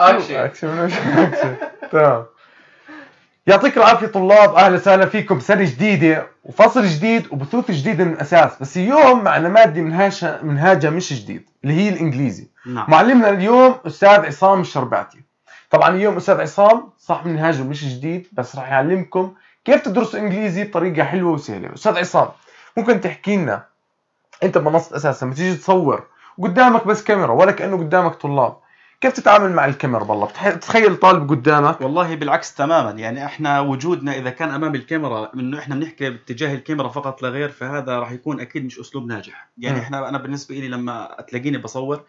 اكشن اكشن تمام يعطيك العافية طلاب أهلا وسهلا فيكم سنة جديدة وفصل جديد وبثوث جديدة من الأساس بس اليوم معنا مادة منهاجها منهاجها مش جديد اللي هي الإنجليزي نعم. معلمنا اليوم أستاذ عصام الشربعتي طبعا اليوم أستاذ عصام صح منهاجه مش جديد بس راح يعلمكم كيف تدرسوا إنجليزي بطريقة حلوة وسهلة أستاذ عصام ممكن تحكي لنا أنت بمنصة أساس لما تيجي تصور قدامك بس كاميرا ولا كأنه قدامك طلاب كيف تتعامل مع الكاميرا بالله تخيل طالب قدامك والله بالعكس تماما يعني احنا وجودنا اذا كان امام الكاميرا انه احنا بنحكي باتجاه الكاميرا فقط لا غير فهذا راح يكون اكيد مش اسلوب ناجح يعني م. احنا انا بالنسبه لي لما تلاقيني بصور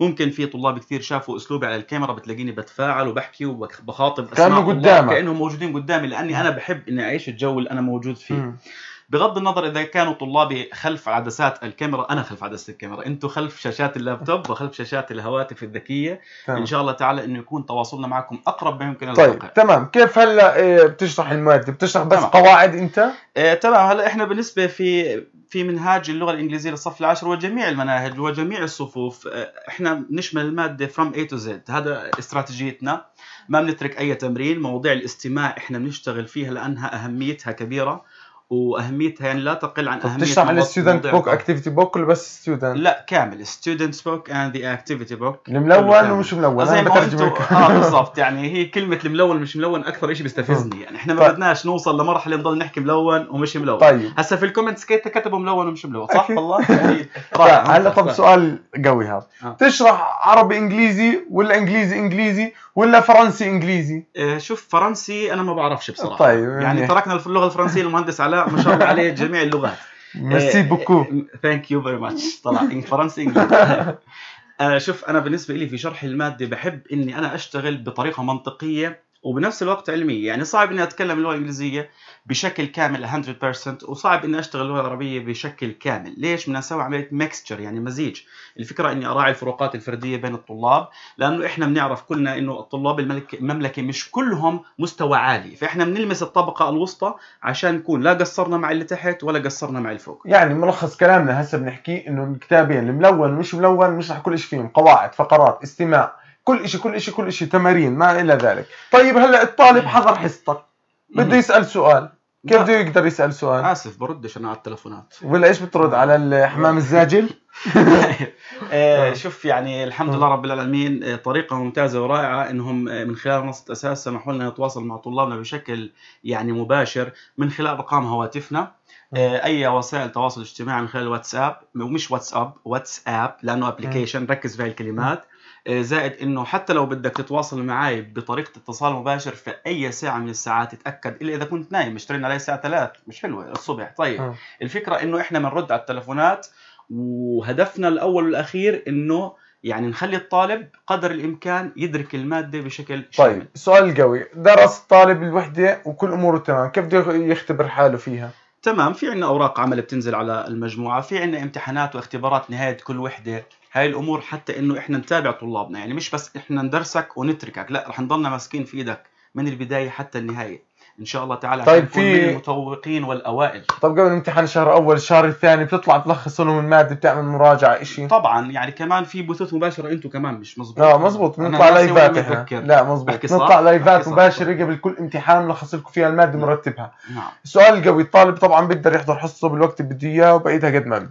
ممكن في طلاب كثير شافوا اسلوبي على الكاميرا بتلاقيني بتفاعل وبحكي وبخاطب اسماء كانوا قدامك كانهم موجودين قدامي لاني انا بحب اني اعيش الجو اللي انا موجود فيه م. بغض النظر اذا كانوا طلابي خلف عدسات الكاميرا انا خلف عدسه الكاميرا انتم خلف شاشات اللابتوب وخلف شاشات الهواتف الذكيه تمام. ان شاء الله تعالى انه يكون تواصلنا معكم اقرب ما يمكن طيب الحقيقة. تمام كيف هلا إيه، بتشرح الماده بتشرح بس تمام. قواعد انت آه، تمام هلا احنا بالنسبه في في منهاج اللغه الانجليزيه للصف العاشر وجميع المناهج وجميع الصفوف إيه، احنا بنشمل الماده from A to Z هذا استراتيجيتنا ما بنترك اي تمرين مواضيع الاستماع احنا بنشتغل فيها لانها اهميتها كبيره واهميتها يعني لا تقل عن اهميه بتشرح عن الستودنت بوك اكتيفيتي بوك ولا بس ستودنت؟ لا كامل ستودنت بوك اند ذا اكتيفيتي بوك الملون ومش ملون زي ما بترجم اه بالضبط يعني هي كلمه الملون مش ملون اكثر شيء بيستفزني يعني احنا ما طيب. بدناش نوصل لمرحله نضل نحكي ملون ومش ملون طيب هسا في الكومنتس كتبوا ملون ومش ملون صح والله يعني هلا طب طيب. سؤال قوي هذا آه. تشرح عربي انجليزي ولا انجليزي انجليزي ولا فرنسي انجليزي؟ آه، شوف فرنسي انا ما بعرفش بصراحه طيب يعني, يعني تركنا اللغه الفرنسيه المهندس علاء ما شاء الله عليه جميع اللغات ميرسي بوكو ثانك يو فيري ماتش طلع فرنسي انجليزي آه، شوف انا بالنسبه لي في شرح الماده بحب اني انا اشتغل بطريقه منطقيه وبنفس الوقت علميه يعني صعب اني اتكلم اللغه الانجليزيه بشكل كامل 100% وصعب اني اشتغل اللغه العربيه بشكل كامل ليش بدنا نسوي عمليه ميكستشر يعني مزيج الفكره اني اراعي الفروقات الفرديه بين الطلاب لانه احنا بنعرف كلنا انه الطلاب المملكه مش كلهم مستوى عالي فاحنا بنلمس الطبقه الوسطى عشان نكون لا قصرنا مع اللي تحت ولا قصرنا مع الفوق يعني ملخص كلامنا هسه بنحكي انه الكتابين الملون ومش ملون مش رح كل شيء فيهم قواعد فقرات استماع كل شيء كل شيء كل شيء تمارين ما إلى ذلك طيب هلا الطالب حضر حصتك بده يسأل سؤال كيف بده يقدر يسال سؤال؟ اسف بردش انا على التلفونات ولا ايش بترد على الحمام الزاجل؟ آه، آه. شوف يعني الحمد آه. لله رب العالمين طريقه ممتازه ورائعه انهم من خلال منصه اساس سمحوا لنا نتواصل مع طلابنا بشكل يعني مباشر من خلال ارقام هواتفنا اي وسائل تواصل اجتماعي من خلال واتساب ومش واتساب واتساب لانه ابلكيشن ركز في الكلمات آه، زائد انه حتى لو بدك تتواصل معي بطريقه اتصال مباشر في اي ساعه من الساعات تاكد الا اذا كنت نايم اشترينا علي الساعه 3 مش حلوه الصبح طيب أه. الفكره انه احنا بنرد على التلفونات وهدفنا الاول والاخير انه يعني نخلي الطالب قدر الامكان يدرك الماده بشكل طيب، شامل. طيب سؤال القوي درس الطالب الوحده وكل اموره تمام كيف بده يختبر حاله فيها تمام في عندنا اوراق عمل بتنزل على المجموعه في عندنا امتحانات واختبارات نهايه كل وحده هاي الامور حتى انه احنا نتابع طلابنا يعني مش بس احنا ندرسك ونتركك لا رح نضلنا ماسكين في ايدك من البدايه حتى النهايه ان شاء الله تعالى طيب في المتوقين والاوائل طب قبل الامتحان الشهر الاول الشهر الثاني بتطلع تلخص لهم الماده بتعمل مراجعه شيء طبعا يعني كمان في بثوث مباشره انتم كمان مش مزبوط اه مزبوط بنطلع لايفات احنا لا مزبوط بنطلع لايفات مباشره قبل كل امتحان بنلخص لكم فيها الماده مرتبها نعم السؤال القوي الطالب طبعا بيقدر يحضر حصته بالوقت اللي بده اياه وبعيدها قد ما بده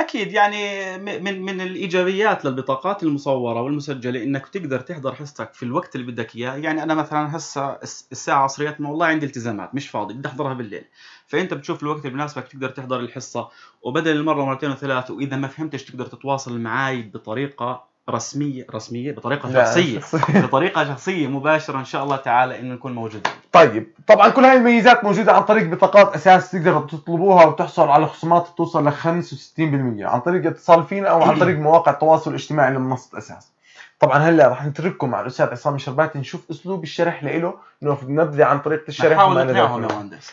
اكيد يعني من من الايجابيات للبطاقات المصوره والمسجله انك تقدر تحضر حصتك في الوقت اللي بدك اياه يعني انا مثلا هسه الساعه عصريات ما والله عندي التزامات مش فاضي بدي احضرها بالليل فانت بتشوف الوقت اللي بناسبك تقدر تحضر الحصه وبدل المره مرتين وثلاث واذا ما فهمتش تقدر تتواصل معي بطريقه رسميه رسميه بطريقه شخصيه بطريقه شخصيه مباشره ان شاء الله تعالى انه نكون موجودين طيب طبعا كل هاي الميزات موجوده عن طريق بطاقات اساس تقدر تطلبوها وتحصل على خصومات توصل ل 65% عن طريق اتصال فينا او عن طريق مواقع التواصل الاجتماعي لمنصه اساس طبعا هلا رح نترككم مع الاستاذ عصام شرباتي نشوف اسلوب الشرح له ناخذ نبذه عن طريقه الشرح نحاول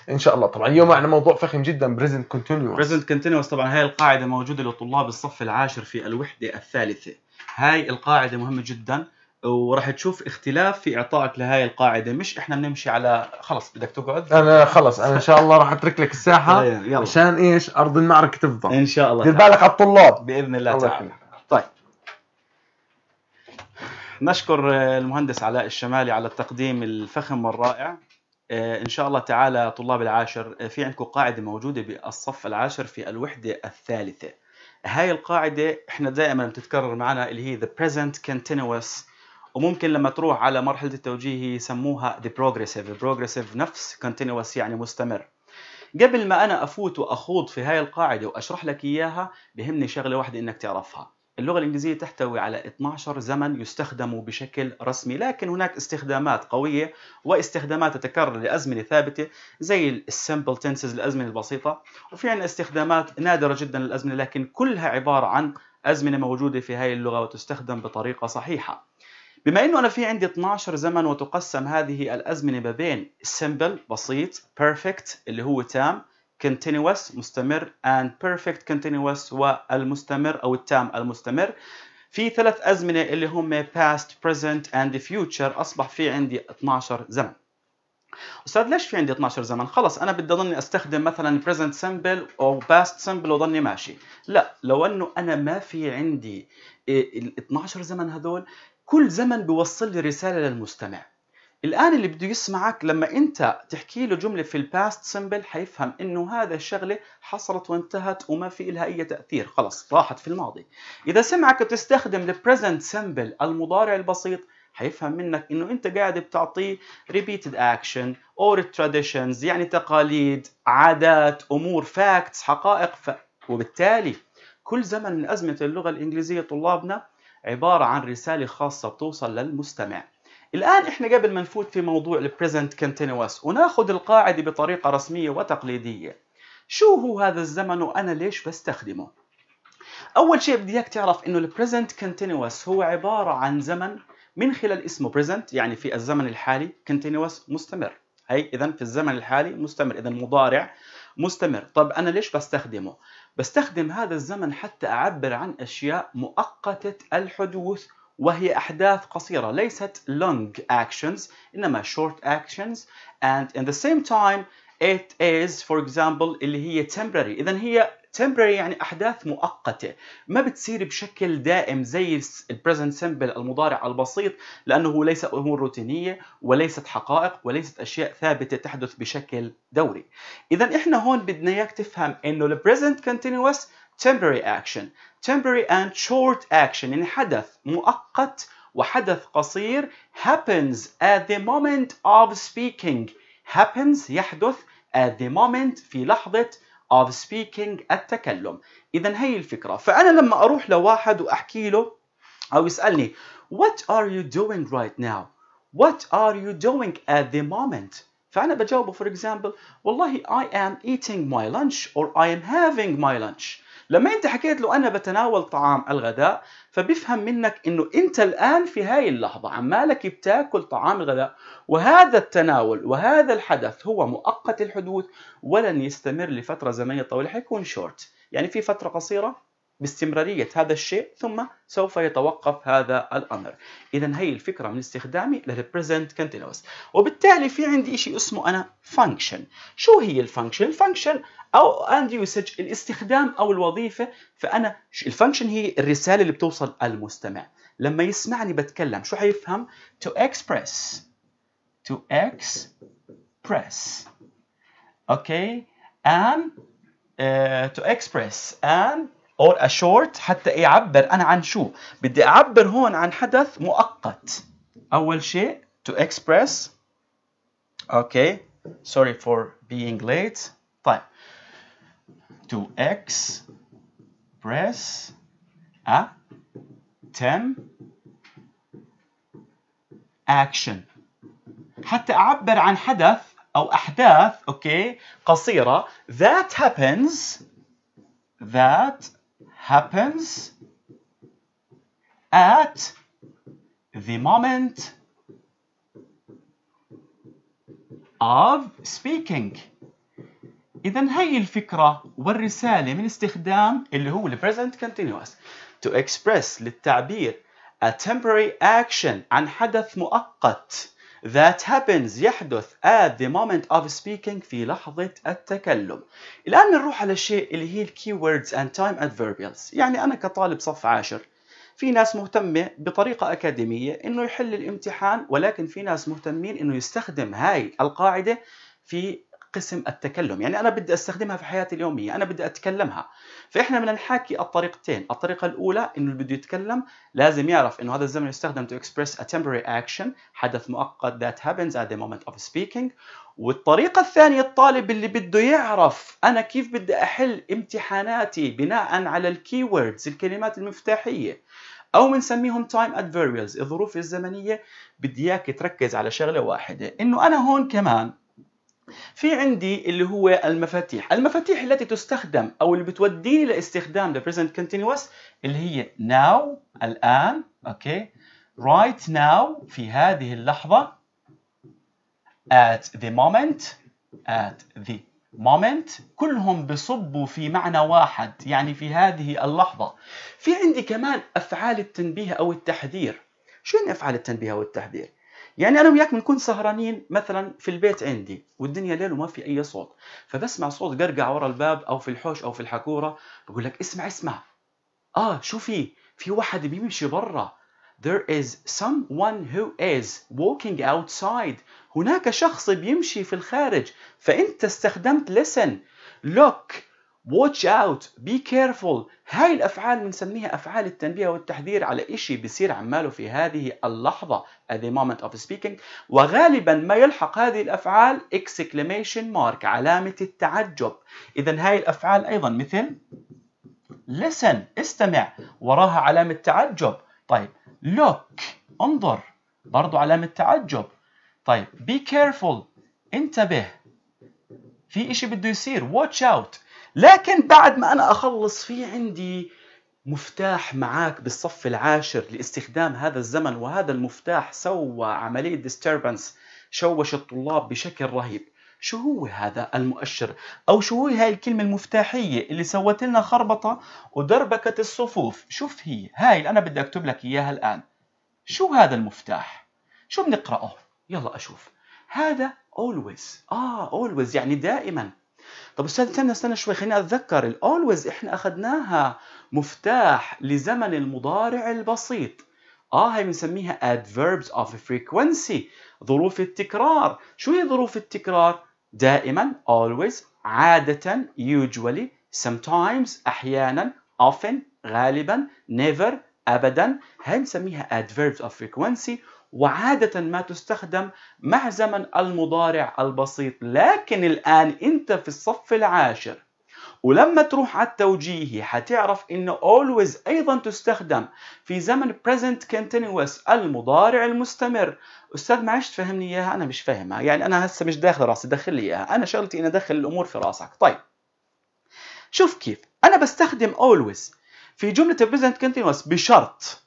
ان شاء الله طبعا اليوم معنا موضوع فخم جدا بريزنت كونتينوس بريزنت كونتينوس طبعا هاي القاعده موجوده لطلاب الصف العاشر في الوحده الثالثه هاي القاعده مهمه جدا وراح تشوف اختلاف في اعطائك لهاي القاعده مش احنا بنمشي على خلص بدك تقعد انا خلص انا ان شاء الله راح اترك لك الساحه طيب، يلا. عشان ايش ارض المعركه تفضل ان شاء الله دير بالك على الطلاب باذن الله, الله تعالى طيب نشكر المهندس علاء الشمالي على التقديم الفخم والرائع آه، ان شاء الله تعالى طلاب العاشر آه، في عندكم قاعده موجوده بالصف العاشر في الوحده الثالثه هاي القاعده احنا دائما بتتكرر معنا اللي هي the present continuous وممكن لما تروح على مرحله التوجيه يسموها the progressive progressive نفس continuous يعني مستمر قبل ما انا افوت واخوض في هاي القاعده واشرح لك اياها بهمني شغله واحده انك تعرفها اللغة الإنجليزية تحتوي على 12 زمن يستخدم بشكل رسمي لكن هناك استخدامات قوية واستخدامات تتكرر لأزمنة ثابتة زي السمبل تنسز الأزمنة البسيطة وفي عندنا استخدامات نادرة جدا للأزمنة لكن كلها عبارة عن أزمنة موجودة في هاي اللغة وتستخدم بطريقة صحيحة بما انه انا في عندي 12 زمن وتقسم هذه الازمنه ما بين سمبل بسيط بيرفكت اللي هو تام continuous مستمر and perfect continuous والمستمر او التام المستمر في ثلاث ازمنه اللي هم past present and future اصبح في عندي 12 زمن استاذ ليش في عندي 12 زمن خلص انا بدي اضلني استخدم مثلا present simple او past simple وضلني ماشي لا لو انه انا ما في عندي إيه، ال 12 زمن هذول كل زمن بيوصل لي رساله للمستمع الان اللي بده يسمعك لما انت تحكي له جمله في الباست سمبل حيفهم انه هذا الشغله حصلت وانتهت وما في لها اي تاثير خلص راحت في الماضي اذا سمعك بتستخدم البريزنت سمبل المضارع البسيط حيفهم منك انه انت قاعد بتعطيه ريبيتد اكشن اور تراديشنز يعني تقاليد عادات امور فاكتس حقائق ف... وبالتالي كل زمن من أزمة اللغه الانجليزيه طلابنا عبارة عن رسالة خاصة بتوصل للمستمع الآن إحنا قبل ما نفوت في موضوع البريزنت كونتينوس وناخذ القاعدة بطريقة رسمية وتقليدية شو هو هذا الزمن وأنا ليش بستخدمه؟ أول شيء بدي إياك تعرف إنه البريزنت كونتينوس هو عبارة عن زمن من خلال اسمه بريزنت يعني في الزمن الحالي كونتينوس مستمر هي إذا في الزمن الحالي مستمر إذا مضارع مستمر طب أنا ليش بستخدمه؟ بستخدم هذا الزمن حتى أعبر عن أشياء مؤقتة الحدوث وهي أحداث قصيرة ليست long actions إنما short actions and in the same time it is for example اللي هي temporary إذا هي temporary يعني أحداث مؤقتة ما بتصير بشكل دائم زي البريزنت سمبل المضارع البسيط لأنه هو ليس أمور روتينية وليست حقائق وليست أشياء ثابتة تحدث بشكل دوري إذا إحنا هون بدنا إياك تفهم إنه البريزنت continuous temporary action temporary and short action يعني حدث مؤقت وحدث قصير happens at the moment of speaking happens يحدث at the moment في لحظة of speaking التكلم إذا هي الفكرة فأنا لما أروح لواحد وأحكي له أو يسألني what are you doing right now what are you doing at the moment فأنا بجاوبه for example والله I am eating my lunch or I am having my lunch لما انت حكيت له انا بتناول طعام الغداء فبيفهم منك انه انت الان في هاي اللحظه عمالك بتاكل طعام الغداء وهذا التناول وهذا الحدث هو مؤقت الحدوث ولن يستمر لفتره زمنيه طويله حيكون شورت يعني في فتره قصيره باستمرارية هذا الشيء ثم سوف يتوقف هذا الأمر إذا هي الفكرة من استخدامي للبريزنت continuous وبالتالي في عندي شيء اسمه أنا function شو هي الفانكشن؟ الفانكشن أو and usage الاستخدام أو الوظيفة فأنا الفانكشن هي الرسالة اللي بتوصل المستمع لما يسمعني بتكلم شو حيفهم؟ to express to express okay and uh, to express and or a short حتى يعبر أنا عن شو بدي أعبر هون عن حدث مؤقت أول شيء to express okay sorry for being late طيب to express a ten action حتى أعبر عن حدث أو أحداث أوكي okay, قصيرة that happens that happens at the moment of speaking إذا هاي الفكرة والرسالة من استخدام اللي هو ال present continuous to express للتعبير a temporary action عن حدث مؤقت that happens يحدث at the moment of speaking في لحظة التكلم الآن نروح على الشيء اللي هي keywords and time adverbials يعني أنا كطالب صف عاشر في ناس مهتمة بطريقة أكاديمية إنه يحل الامتحان ولكن في ناس مهتمين إنه يستخدم هاي القاعدة في قسم التكلم يعني أنا بدي أستخدمها في حياتي اليومية أنا بدي أتكلمها فإحنا من نحاكي الطريقتين الطريقة الأولى إنه اللي بده يتكلم لازم يعرف إنه هذا الزمن يستخدم to express a temporary action حدث مؤقت that happens at the moment of speaking والطريقة الثانية الطالب اللي بده يعرف أنا كيف بدي أحل امتحاناتي بناء على الكيوردز الكلمات المفتاحية أو بنسميهم time adverbials الظروف الزمنية بدي إياك تركز على شغلة واحدة إنه أنا هون كمان في عندي اللي هو المفاتيح المفاتيح التي تستخدم او اللي بتوديني لاستخدام the present continuous اللي هي now الان اوكي right now في هذه اللحظه at the moment at the moment كلهم بصبوا في معنى واحد يعني في هذه اللحظه في عندي كمان افعال التنبيه او التحذير شو يعني افعال التنبيه والتحذير يعني انا وياك بنكون سهرانين مثلا في البيت عندي والدنيا ليل وما في اي صوت فبسمع صوت قرقع ورا الباب او في الحوش او في الحكوره بقول لك اسمع اسمع اه شو في في واحد بيمشي برا there is someone who is walking outside هناك شخص بيمشي في الخارج فانت استخدمت listen look watch out be careful هاي الأفعال بنسميها أفعال التنبيه والتحذير على إشي بصير عماله في هذه اللحظة at the moment of speaking وغالبا ما يلحق هذه الأفعال exclamation mark علامة التعجب إذا هاي الأفعال أيضا مثل listen استمع وراها علامة تعجب طيب look انظر برضو علامة تعجب طيب be careful انتبه في إشي بده يصير watch out لكن بعد ما انا اخلص في عندي مفتاح معاك بالصف العاشر لاستخدام هذا الزمن وهذا المفتاح سوى عمليه ديستربنس شوش الطلاب بشكل رهيب شو هو هذا المؤشر او شو هو هاي الكلمه المفتاحيه اللي سوت لنا خربطه ودربكت الصفوف شوف هي هاي اللي انا بدي اكتب لك اياها الان شو هذا المفتاح شو بنقراه يلا اشوف هذا always اه always يعني دائما طب استاذ استنى استنى شوي خليني اتذكر الاولويز احنا اخذناها مفتاح لزمن المضارع البسيط اه هي بنسميها adverbs of frequency ظروف التكرار شو هي ظروف التكرار دائما always عادة usually sometimes احيانا often غالبا never ابدا هي بنسميها adverbs of frequency وعادة ما تستخدم مع زمن المضارع البسيط لكن الآن أنت في الصف العاشر ولما تروح على التوجيهي حتعرف انه always ايضا تستخدم في زمن present continuous المضارع المستمر استاذ معلش تفهمني اياها انا مش فاهمها يعني انا هسه مش داخل راسي دخل لي اياها انا شغلتي اني ادخل الامور في راسك طيب شوف كيف انا بستخدم always في جمله present continuous بشرط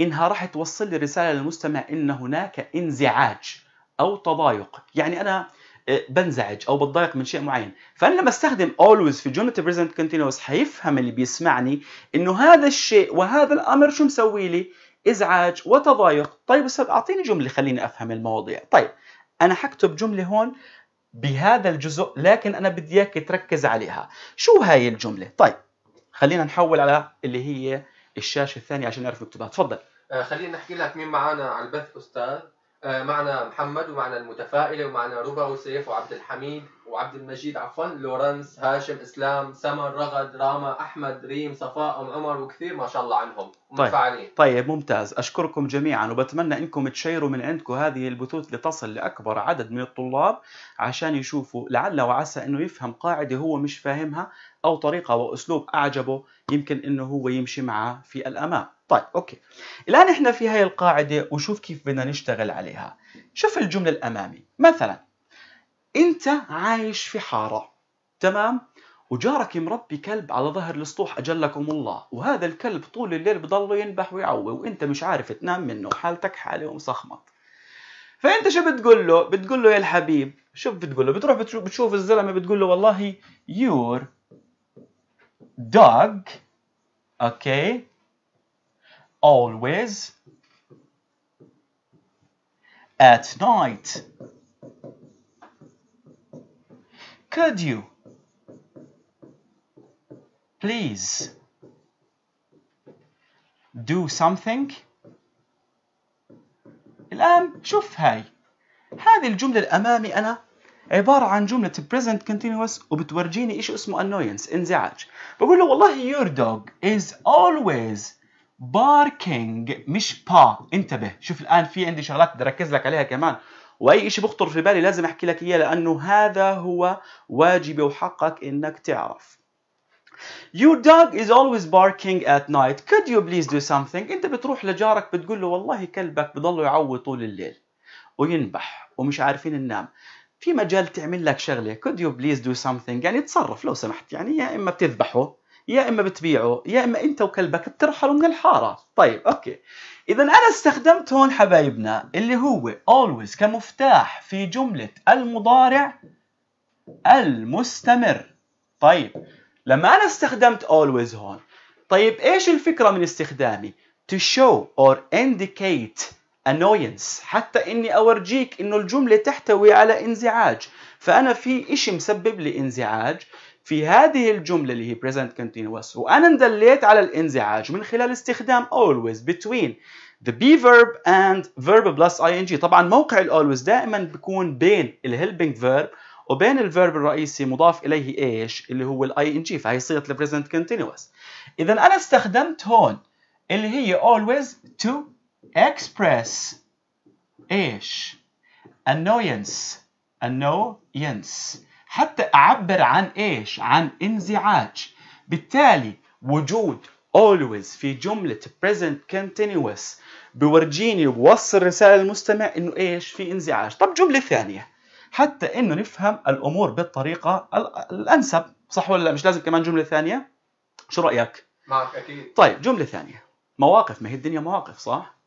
انها راح توصل لي رساله للمستمع ان هناك انزعاج او تضايق يعني انا آه، بنزعج او بتضايق من شيء معين فانا لما استخدم always في جمله present continuous حيفهم اللي بيسمعني انه هذا الشيء وهذا الامر شو مسوي لي ازعاج وتضايق طيب استاذ اعطيني جمله خليني افهم المواضيع طيب انا حكتب جمله هون بهذا الجزء لكن انا بدي اياك تركز عليها شو هاي الجمله طيب خلينا نحول على اللي هي الشاشه الثانيه عشان نعرف نكتبها تفضل آه خلينا نحكي لك مين معنا على البث استاذ آه معنا محمد ومعنا المتفائله ومعنا ربا وسيف وعبد الحميد وعبد المجيد عفوا لورنس هاشم اسلام سمر رغد راما احمد ريم صفاء ام عمر وكثير ما شاء الله عنهم ومتفاعلين طيب. طيب ممتاز اشكركم جميعا وبتمنى انكم تشيروا من عندكم هذه البثوث لتصل لاكبر عدد من الطلاب عشان يشوفوا لعل وعسى انه يفهم قاعده هو مش فاهمها أو طريقة وأسلوب أعجبه يمكن أنه هو يمشي معه في الأمام طيب أوكي الآن إحنا في هاي القاعدة وشوف كيف بدنا نشتغل عليها شوف الجملة الأمامي مثلا أنت عايش في حارة تمام وجارك مربي كلب على ظهر السطوح أجلكم الله وهذا الكلب طول الليل بضله ينبح ويعوي وانت مش عارف تنام منه حالتك حالة ومصخمط فانت شو بتقول له بتقول له يا الحبيب شو بتقول له بتروح بتشوف الزلمه بتقول له والله يور dog, okay, always at night. Could you please do something الآن شوف هاي هذه الجملة الأمامي أنا عبارة عن جملة present continuous وبتورجيني إيش اسمه annoyance انزعاج بقول له والله your dog is always barking مش با انتبه شوف الآن في عندي شغلات بدي أركز لك عليها كمان واي شيء بخطر في بالي لازم احكي لك اياه لانه هذا هو واجبي وحقك انك تعرف Your dog is always barking at night. Could you please do something? انت بتروح لجارك بتقول له والله كلبك بضله يعوي طول الليل وينبح ومش عارفين ننام. في مجال تعمل لك شغله could you please do something يعني تصرف لو سمحت يعني يا اما بتذبحه يا اما بتبيعه يا اما انت وكلبك بترحلوا من الحاره طيب اوكي اذا انا استخدمت هون حبايبنا اللي هو always كمفتاح في جمله المضارع المستمر طيب لما انا استخدمت always هون طيب ايش الفكره من استخدامي to show or indicate annoyance حتى اني اورجيك انه الجمله تحتوي على انزعاج فانا في إشي مسبب لي انزعاج في هذه الجمله اللي هي present continuous وانا اندليت على الانزعاج من خلال استخدام always between the be verb and verb plus ing طبعا موقع ال always دائما بيكون بين helping verb وبين الفيرب الرئيسي مضاف اليه ايش اللي هو الاي ان جي فهي صيغه البريزنت كونتينوس اذا انا استخدمت هون اللي هي always to express ايش annoyance annoyance حتى أعبر عن إيش؟ عن انزعاج بالتالي وجود always في جملة present continuous بورجيني بوصل رسالة للمستمع إنه إيش؟ في انزعاج طب جملة ثانية حتى إنه نفهم الأمور بالطريقة الأنسب صح ولا لا؟ مش لازم كمان جملة ثانية؟ شو رأيك؟ معك أكيد طيب جملة ثانية مواقف ما هي الدنيا مواقف صح؟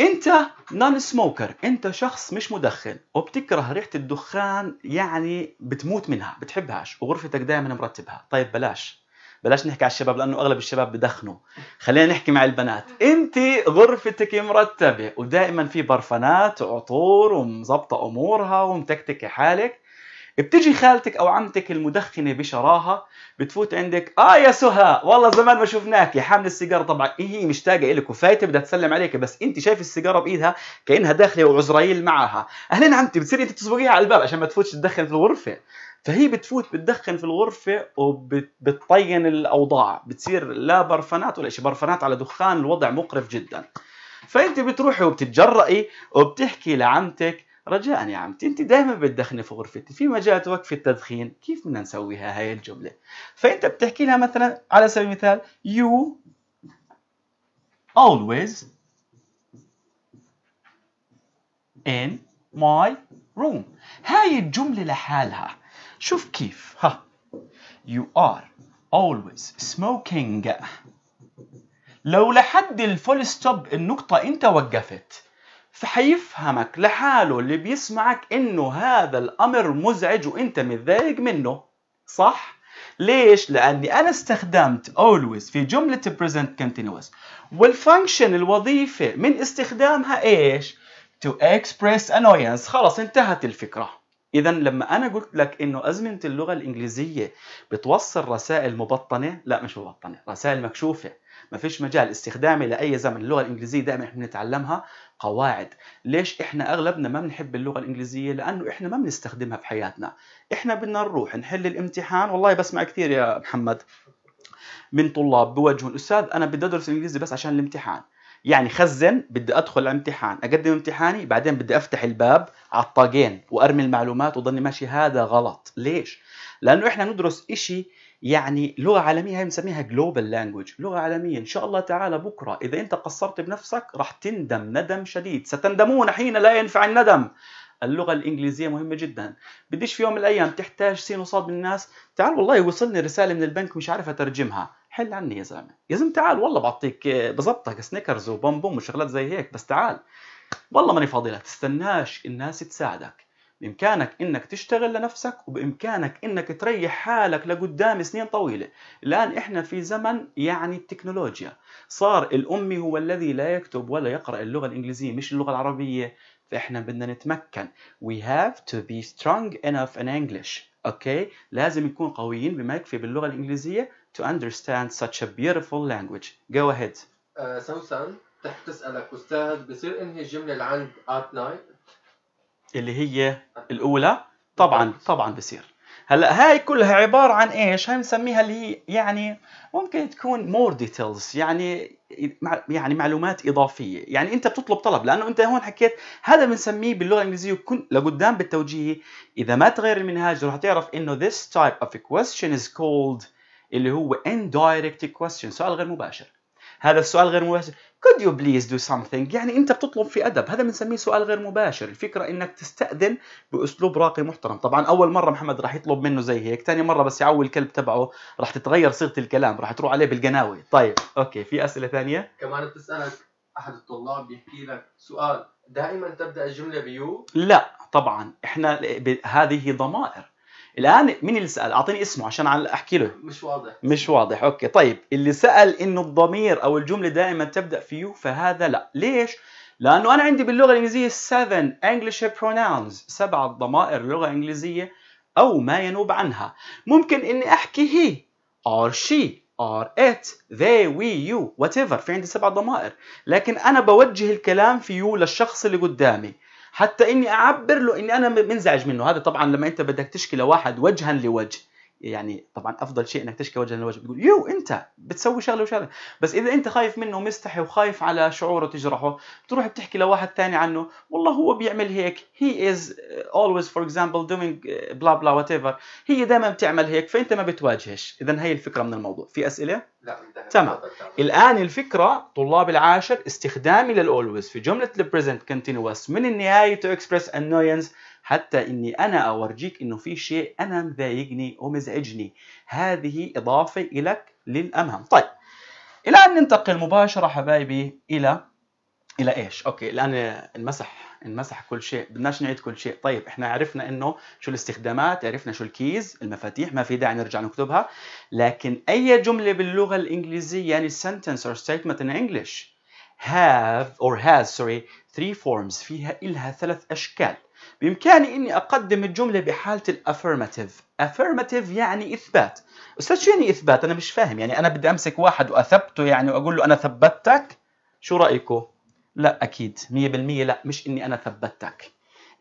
انت نون سموكر انت شخص مش مدخن وبتكره ريحه الدخان يعني بتموت منها بتحبهاش وغرفتك دائما مرتبها طيب بلاش بلاش نحكي على الشباب لانه اغلب الشباب بدخنوا خلينا نحكي مع البنات انت غرفتك مرتبه ودائما في برفانات وعطور ومظبطه امورها ومتكتكه حالك بتجي خالتك او عمتك المدخنه بشراهه بتفوت عندك اه يا سهى والله زمان ما شفناك يا حامل السيجاره طبعا هي مشتاقه لك وفايته بدها تسلم عليك بس انت شايف السيجاره بايدها كانها داخله وعزرائيل معها اهلين عمتي بتصير انت تسبقيها على الباب عشان ما تفوتش تدخن في الغرفه فهي بتفوت بتدخن في الغرفه وبتطين الاوضاع بتصير لا برفانات ولا شيء برفانات على دخان الوضع مقرف جدا فانت بتروحي وبتتجرأي وبتحكي لعمتك رجاء يا عمتي انت دائما بتدخني في غرفتي في مجال توقفي التدخين كيف بدنا نسويها هاي الجمله فانت بتحكي لها مثلا على سبيل المثال you always in my room هاي الجمله لحالها شوف كيف ها you are always smoking لو لحد الفول ستوب النقطه انت وقفت فحيفهمك لحاله اللي بيسمعك انه هذا الامر مزعج وانت متضايق منه صح؟ ليش؟ لأني أنا استخدمت always في جملة present continuous والفانكشن الوظيفة من استخدامها إيش؟ to express annoyance خلص انتهت الفكرة إذا لما أنا قلت لك إنه أزمنة اللغة الإنجليزية بتوصل رسائل مبطنة لا مش مبطنة رسائل مكشوفة ما فيش مجال استخدامي لاي زمن اللغه الانجليزيه دائما احنا بنتعلمها قواعد ليش احنا اغلبنا ما بنحب اللغه الانجليزيه لانه احنا ما بنستخدمها في حياتنا احنا بدنا نروح نحل الامتحان والله بسمع كثير يا محمد من طلاب بوجه الاستاذ انا بدي ادرس الانجليزي بس عشان الامتحان يعني خزن بدي ادخل على امتحان اقدم امتحاني بعدين بدي افتح الباب على الطاقين وارمي المعلومات وضلني ماشي هذا غلط ليش لانه احنا ندرس إشي يعني لغه عالميه هي بنسميها جلوبال لانجوج لغه عالميه ان شاء الله تعالى بكره اذا انت قصرت بنفسك راح تندم ندم شديد ستندمون حين لا ينفع الندم اللغه الانجليزيه مهمه جدا بديش في يوم من الايام تحتاج سين وصاد من الناس تعال والله وصلني رساله من البنك مش عارف اترجمها حل عني يا زلمه يا زلمه تعال والله بعطيك آه، بظبطك سنيكرز وبومبوم وشغلات زي هيك بس تعال والله ماني فاضي لك تستناش الناس تساعدك بإمكانك إنك تشتغل لنفسك وبإمكانك إنك تريح حالك لقدام سنين طويلة الآن إحنا في زمن يعني التكنولوجيا صار الأمي هو الذي لا يكتب ولا يقرأ اللغة الإنجليزية مش اللغة العربية فإحنا بدنا نتمكن we have to be strong enough in English أوكي لازم نكون قويين بما يكفي باللغة الإنجليزية to understand such a beautiful language go ahead uh, سوسن تحت تسألك أستاذ بصير إنهي الجملة اللي عند at night اللي هي الاولى طبعا طيب. طبعا بصير هلا هاي كلها عباره عن ايش هاي بنسميها اللي هي يعني ممكن تكون مور ديتيلز يعني يعني معلومات اضافيه يعني انت بتطلب طلب لانه انت هون حكيت هذا بنسميه باللغه الانجليزيه كن لقدام بالتوجيهي اذا ما تغير المنهاج رح تعرف انه this type of question is called اللي هو indirect question سؤال غير مباشر هذا السؤال غير مباشر could you please do something يعني انت بتطلب في ادب هذا بنسميه سؤال غير مباشر الفكره انك تستاذن باسلوب راقي محترم طبعا اول مره محمد راح يطلب منه زي هيك ثاني مره بس يعوي الكلب تبعه راح تتغير صيغه الكلام راح تروح عليه بالقناوي طيب اوكي في اسئله ثانيه كمان بتسالك احد الطلاب بيحكي لك سؤال دائما تبدا الجمله بيو لا طبعا احنا ب... هذه ضمائر الان مين اللي سال اعطيني اسمه عشان احكي له مش واضح مش واضح اوكي طيب اللي سال انه الضمير او الجمله دائما تبدا في يو فهذا لا ليش لانه انا عندي باللغه الانجليزيه 7 انجلش بروناونز سبع ضمائر لغه الانجليزيه او ما ينوب عنها ممكن اني احكي هي or she or it they we you whatever في عندي سبع ضمائر لكن انا بوجه الكلام في يو للشخص اللي قدامي حتى اني اعبر له اني انا منزعج منه هذا طبعا لما انت بدك تشكي لواحد وجها لوجه يعني طبعا افضل شيء انك تشكي وجها لوجه بتقول يو انت بتسوي شغله وشغله بس اذا انت خايف منه ومستحي وخايف على شعوره تجرحه بتروح بتحكي لواحد ثاني عنه والله هو بيعمل هيك هي از اولويز فور اكزامبل دوينج بلا بلا وات ايفر هي دائما بتعمل هيك فانت ما بتواجهش اذا هي الفكره من الموضوع في اسئله لا تمام الان الفكره طلاب العاشر استخدامي للاولويز في جمله البريزنت كونتينوس من النهايه تو اكسبرس annoyance حتى اني انا اورجيك انه في شيء انا مضايقني ومزعجني هذه اضافه لك للامام طيب الان ننتقل مباشره حبايبي الى الى ايش اوكي الان انمسح انمسح كل شيء بدناش نعيد كل شيء طيب احنا عرفنا انه شو الاستخدامات عرفنا شو الكيز المفاتيح ما في داعي نرجع نكتبها لكن اي جمله باللغه الانجليزيه يعني sentence or statement in English have or has sorry three forms فيها إلها ثلاث اشكال بإمكاني إني أقدم الجملة بحالة الأفرماتيف أفرماتيف يعني إثبات أستاذ شو يعني إثبات أنا مش فاهم يعني أنا بدي أمسك واحد وأثبته يعني وأقول له أنا ثبتك شو رأيكم لا أكيد 100% لا مش إني أنا ثبتك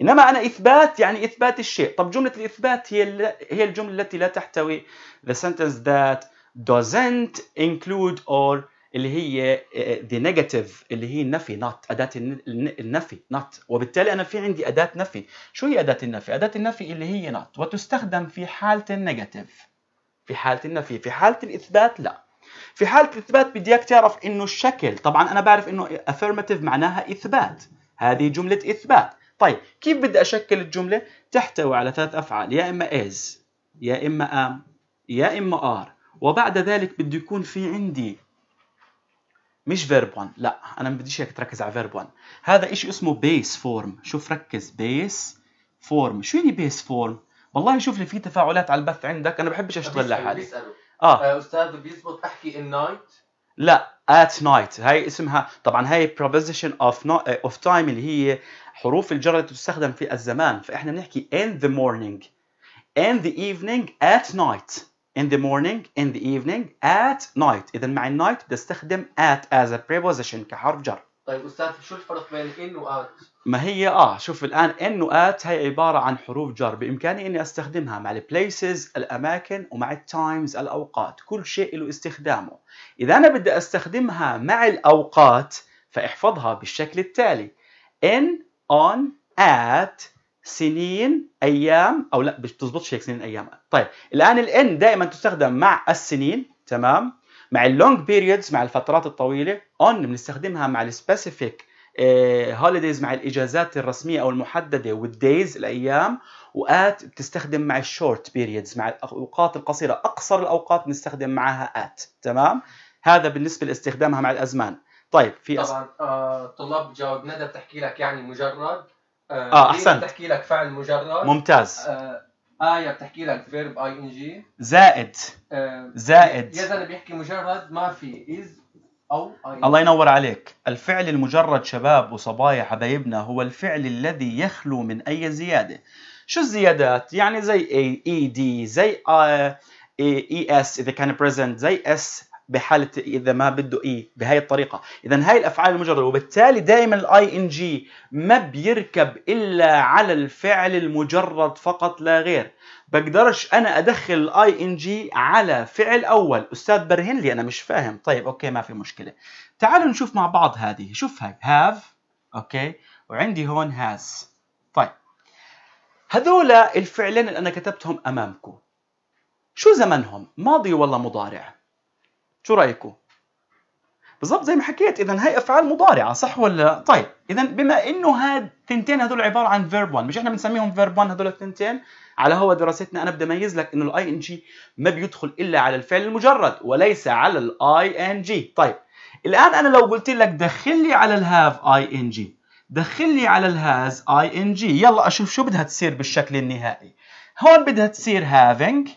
إنما أنا إثبات يعني إثبات الشيء طب جملة الإثبات هي هي الجملة التي لا تحتوي the sentence that doesn't include or اللي هي آه، آه، the negative اللي هي النفي نوت اداه النفي نوت وبالتالي انا في عندي اداه نفي شو هي اداه النفي اداه النفي اللي هي نوت وتستخدم في حاله النيجاتيف في حاله النفي في حاله الاثبات لا في حاله الاثبات بدي اياك تعرف انه الشكل طبعا انا بعرف انه affirmative معناها اثبات هذه جمله اثبات طيب كيف بدي اشكل الجمله تحتوي على ثلاث افعال يا اما is يا اما am يا اما are وبعد ذلك بده يكون في عندي مش فيرب 1 لا انا ما بديش اياك تركز على فيرب 1 هذا شيء اسمه بيس فورم شوف ركز بيس فورم شو يعني بيس فورم والله شوف لي في تفاعلات على البث عندك انا بحبش اشتغل لحالي اه, آه. استاذ بيزبط احكي ان نايت لا ات نايت هاي اسمها طبعا هاي بروبوزيشن اوف اوف تايم اللي هي حروف الجر اللي تستخدم في الزمان فاحنا بنحكي in the morning in the evening at night in the morning in the evening at night اذا مع النايت استخدم at as a preposition كحرف جر طيب استاذ شو الفرق بين ان وات ما هي اه شوف الان ان وات هي عباره عن حروف جر بامكاني اني استخدمها مع places الاماكن ومع التايمز الاوقات كل شيء له استخدامه اذا انا بدي استخدمها مع الاوقات فاحفظها بالشكل التالي in on at سنين ايام او لا بتزبطش هيك سنين ايام طيب الان الان دائما تستخدم مع السنين تمام مع اللونج بيريودز مع الفترات الطويله اون بنستخدمها مع السبيسيفيك هوليديز آه، مع الاجازات الرسميه او المحدده والدايز الايام وات بتستخدم مع الشورت بيريودز مع الاوقات القصيره اقصر الاوقات بنستخدم معها ات تمام هذا بالنسبه لاستخدامها مع الازمان طيب في طبعا أس... آه طلاب جاوب ندى بتحكي لك يعني مجرد آه, اه احسنت بتحكي لك فعل مجرد ممتاز آه آية بتحكي لك فيرب اي ان جي زائد آه زائد يزن بيحكي مجرد ما في از أو أي الله ينور عليك الفعل المجرد شباب وصبايا حبايبنا هو الفعل الذي يخلو من أي زيادة شو الزيادات؟ يعني زي اي دي e، زي اي اس e، e، اذا كان بريزنت زي اس بحاله اذا ما بده اي بهاي الطريقه اذا هاي الافعال المجرده وبالتالي دائما الاي ان جي ما بيركب الا على الفعل المجرد فقط لا غير بقدرش انا ادخل الاي ان جي على فعل اول استاذ برهن لي انا مش فاهم طيب اوكي ما في مشكله تعالوا نشوف مع بعض هذه شوف هاي هاف اوكي وعندي هون هاز طيب هذول الفعلين اللي انا كتبتهم امامكم شو زمنهم ماضي ولا مضارع شو رايكم بالضبط زي ما حكيت اذا هي افعال مضارعه صح ولا طيب اذا بما انه هاد التنتين هذول عباره عن فيرب 1 مش احنا بنسميهم فيرب 1 هذول التنتين على هوا دراستنا انا بدي اميز لك انه الاي ان جي ما بيدخل الا على الفعل المجرد وليس على الاي ان جي طيب الان انا لو قلت لك دخل لي على الهاف اي ان جي دخل لي على الهاز اي ان جي يلا اشوف شو بدها تصير بالشكل النهائي هون بدها تصير هافينج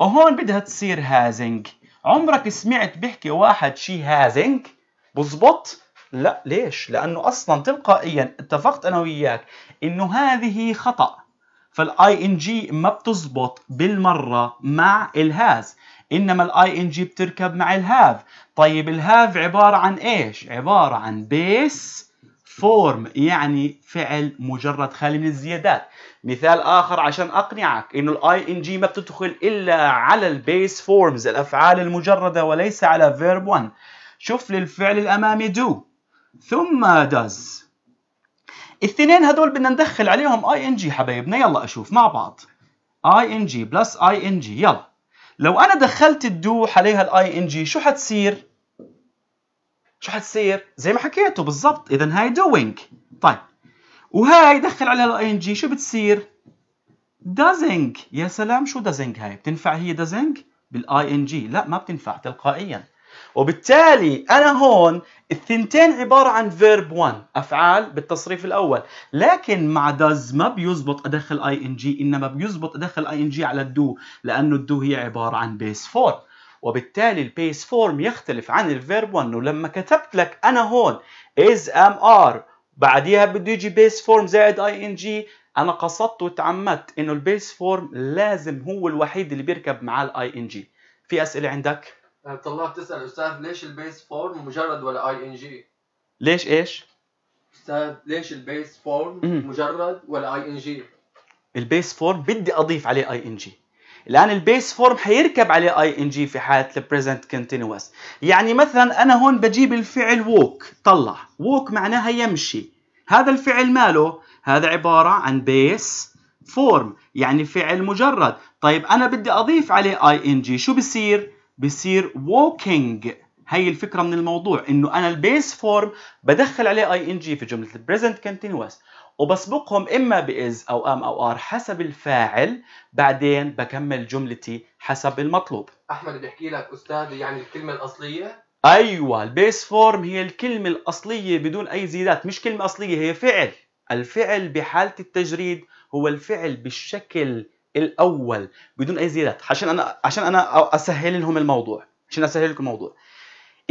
وهون بدها تصير هازنج عمرك سمعت بيحكي واحد شي هازنج بظبط لا ليش لانه اصلا تلقائيا اتفقت انا وياك انه هذه خطا فالاي ان جي ما بتزبط بالمره مع الهاز انما الاي ان جي بتركب مع الهاف طيب الهاف عباره عن ايش عباره عن بيس فورم يعني فعل مجرد خالي من الزيادات مثال اخر عشان اقنعك انه الاي ان جي ما بتدخل الا على البيس فورمز الافعال المجرده وليس على فيرب 1 شوف للفعل الامامي دو ثم does الاثنين هذول بدنا ندخل عليهم اي ان جي حبايبنا يلا اشوف مع بعض اي ان جي بلس اي ان جي يلا لو انا دخلت الدو عليها الاي ان جي شو حتصير شو حتصير زي ما حكيته بالضبط اذا هاي دوينج طيب وهاي دخل عليها الاي ان جي شو بتصير دازنج يا سلام شو دازنج هاي بتنفع هي دازنج؟ بالاي ان جي لا ما بتنفع تلقائيا وبالتالي انا هون الثنتين عباره عن فيرب 1 افعال بالتصريف الاول لكن مع does ما بيزبط ادخل اي ان جي انما بيزبط ادخل اي ان جي على الدو لانه الدو هي عباره عن بيس فورم وبالتالي البيس فورم يختلف عن الفيرب 1 ولما كتبت لك انا هون is ام ار بعديها بده يجي بيس فورم زائد اي ان جي انا قصدت وتعمدت انه البيس فورم لازم هو الوحيد اللي بيركب معاه الاي ان جي في اسئله عندك طلاب أه، تسال استاذ ليش البيس فورم مجرد ولا اي ان جي ليش ايش استاذ ليش البيس فورم مجرد ولا اي ان جي البيس فورم بدي اضيف عليه اي ان جي الان البيس فورم حيركب عليه اي ان جي في حاله البريزنت كونتينوس يعني مثلا انا هون بجيب الفعل ووك طلع ووك معناها يمشي هذا الفعل ماله هذا عباره عن بيس فورم يعني فعل مجرد طيب انا بدي اضيف عليه اي ان جي شو بصير بصير ووكينج هي الفكره من الموضوع انه انا البيس فورم بدخل عليه اي ان جي في جمله البريزنت كونتينوس وبسبقهم إما بإز أو أم أو آر حسب الفاعل بعدين بكمل جملتي حسب المطلوب أحمد بيحكي لك أستاذ يعني الكلمة الأصلية أيوة البيس فورم هي الكلمة الأصلية بدون أي زيادات مش كلمة أصلية هي فعل الفعل بحالة التجريد هو الفعل بالشكل الأول بدون أي زيادات عشان أنا عشان أنا أسهل لهم الموضوع عشان أسهل لكم الموضوع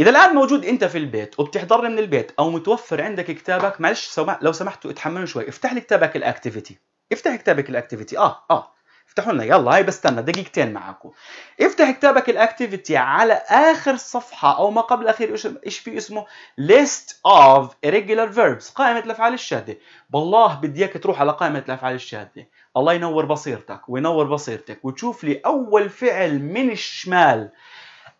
اذا الان موجود انت في البيت وبتحضرني من البيت او متوفر عندك كتابك معلش لو سمحتوا اتحملوا شوي افتح لي كتابك الاكتيفيتي افتح كتابك الاكتيفيتي اه اه افتحوا لنا يلا هاي بستنى دقيقتين معاكم افتح كتابك الاكتيفيتي على اخر صفحه او ما قبل الاخير ايش في اسمه ليست اوف irregular فيربس قائمه الافعال الشاذه بالله بدي اياك تروح على قائمه الافعال الشاذه الله ينور بصيرتك وينور بصيرتك وتشوف لي اول فعل من الشمال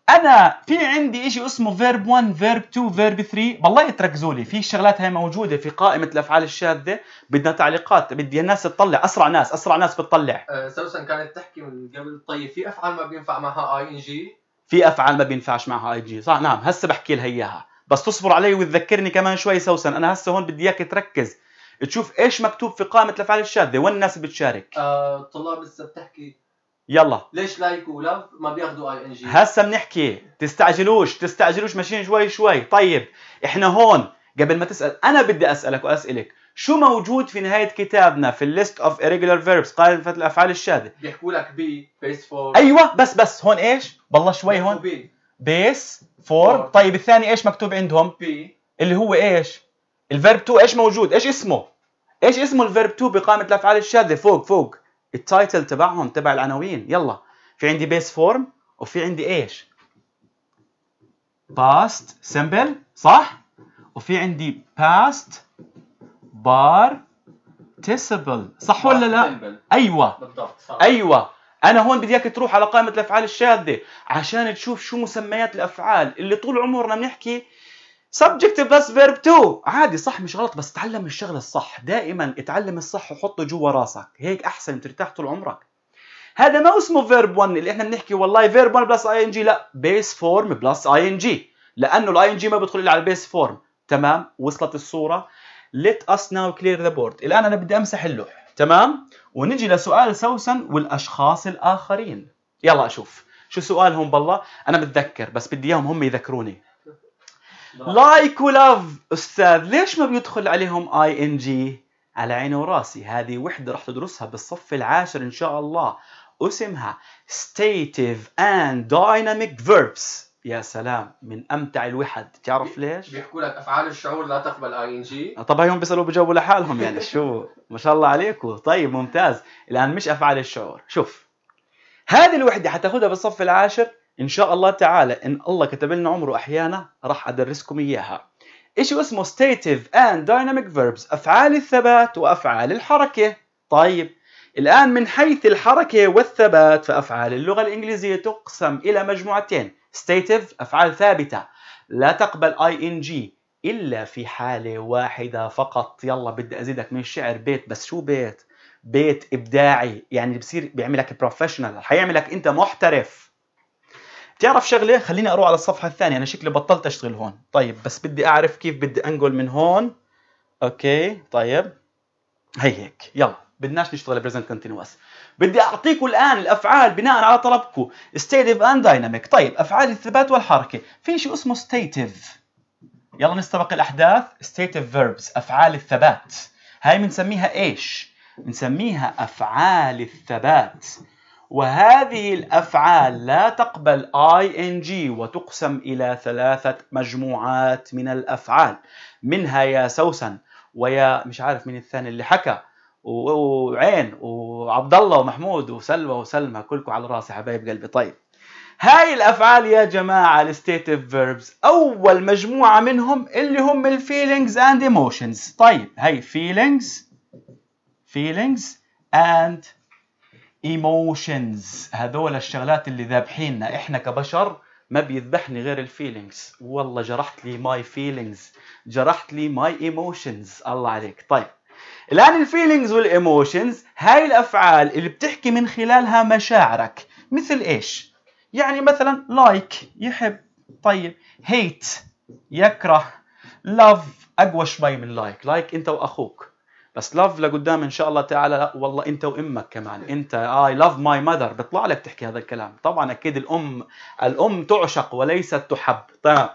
انا في عندي شيء اسمه فيرب 1 فيرب 2 فيرب 3 بالله تركزوا لي في الشغلات هاي موجوده في قائمه الافعال الشاذه بدنا تعليقات بدي الناس تطلع اسرع ناس اسرع ناس بتطلع أه سوسن كانت تحكي من قبل طيب في افعال ما بينفع معها اي ان جي في افعال ما بينفعش معها اي جي صح نعم هسه بحكي لها اياها بس تصبر علي وتذكرني كمان شوي سوسن انا هسه هون بدي اياك تركز تشوف ايش مكتوب في قائمه الافعال الشاذه وين الناس بتشارك آه، الطلاب لسه بتحكي يلا ليش لايك ولاف ما بياخذوا اي ان جي هسا بنحكي تستعجلوش تستعجلوش ماشيين شوي شوي طيب احنا هون قبل ما تسال انا بدي اسالك واسالك شو موجود في نهايه كتابنا في الليست اوف irregular verbs قائمة الافعال الشاذه بيحكوا لك بي بيس فور ايوه بس بس هون ايش بالله شوي هون بيس فور طيب الثاني ايش مكتوب عندهم بي اللي هو ايش الفيرب تو ايش موجود ايش اسمه ايش اسمه الفيرب تو بقائمة الافعال الشاذه فوق فوق التايتل تبعهم تبع العناوين يلا في عندي بيس فورم وفي عندي ايش باست سمبل صح وفي عندي باست بار تيسبل صح ولا لا؟ ايوه بالضبط صح. ايوه انا هون بدي اياك تروح على قائمه الافعال الشاذه عشان تشوف شو مسميات الافعال اللي طول عمرنا بنحكي سبجكت بلس فيرب تو عادي صح مش غلط بس تعلم الشغله الصح دائما اتعلم الصح وحطه جوا راسك هيك احسن ترتاح طول عمرك هذا ما اسمه فيرب 1 اللي احنا بنحكي والله فيرب 1 بلس اي ان جي لا بيس فورم بلس اي ان جي لانه الاي ان جي ما بدخل الا على البيس فورم تمام وصلت الصوره ليت اس ناو كلير ذا بورد الان انا بدي امسح اللوح تمام ونجي لسؤال سوسن والاشخاص الاخرين يلا اشوف شو سؤالهم بالله انا بتذكر بس بدي اياهم هم يذكروني لايك ولاف استاذ ليش ما بيدخل عليهم اي ان جي على عيني وراسي هذه وحده راح تدرسها بالصف العاشر ان شاء الله اسمها ستيتيف اند دايناميك فيربس يا سلام من امتع الوحد تعرف ليش بيحكوا لك افعال الشعور لا تقبل اي ان جي طبعا هم بيسالوا بجاوبوا لحالهم يعني شو ما شاء الله عليكم طيب ممتاز الان مش افعال الشعور شوف هذه الوحده حتاخذها بالصف العاشر ان شاء الله تعالى ان الله كتب لنا عمره احيانا راح ادرسكم اياها شيء اسمه stative and dynamic verbs افعال الثبات وافعال الحركه طيب الان من حيث الحركه والثبات فافعال اللغه الانجليزيه تقسم الى مجموعتين stative افعال ثابته لا تقبل ing الا في حاله واحده فقط يلا بدي ازيدك من الشعر بيت بس شو بيت بيت ابداعي يعني بصير بيعملك بروفيشنال حيعملك انت محترف تعرف شغله خليني اروح على الصفحه الثانيه انا شكلي بطلت اشتغل هون طيب بس بدي اعرف كيف بدي انقل من هون اوكي طيب هي هيك يلا بدناش نشتغل بريزنت كونتينوس بدي اعطيكم الان الافعال بناء على طلبكم ستيتيف اند دايناميك طيب افعال الثبات والحركه في شيء اسمه ستيتيف يلا نستبق الاحداث ستيتيف فيربز افعال الثبات هاي بنسميها ايش بنسميها افعال الثبات وهذه الأفعال لا تقبل ing وتقسم إلى ثلاثة مجموعات من الأفعال منها يا سوسن ويا مش عارف من الثاني اللي حكى وعين وعبد الله ومحمود وسلوى وسلمى كلكم على راسي حبايب قلبي طيب هاي الافعال يا جماعه الستيتيف فيربز اول مجموعه منهم اللي هم الفيلينجز اند ايموشنز طيب هاي فيلينجز فيلينجز اند ايموشنز هذول الشغلات اللي ذابحيننا احنا كبشر ما بيذبحني غير الفيلينجز والله جرحت لي ماي فيلينجز جرحت لي ماي ايموشنز الله عليك طيب الان الفيلينجز والايموشنز هاي الافعال اللي بتحكي من خلالها مشاعرك مثل ايش يعني مثلا لايك like, يحب طيب هيت يكره لاف اقوى شوي من لايك like. لايك like انت واخوك بس لاف لقدام ان شاء الله تعالى لا والله انت وامك كمان انت اي لاف ماي ماذر بيطلع لك تحكي هذا الكلام طبعا اكيد الام الام تعشق وليست تحب تمام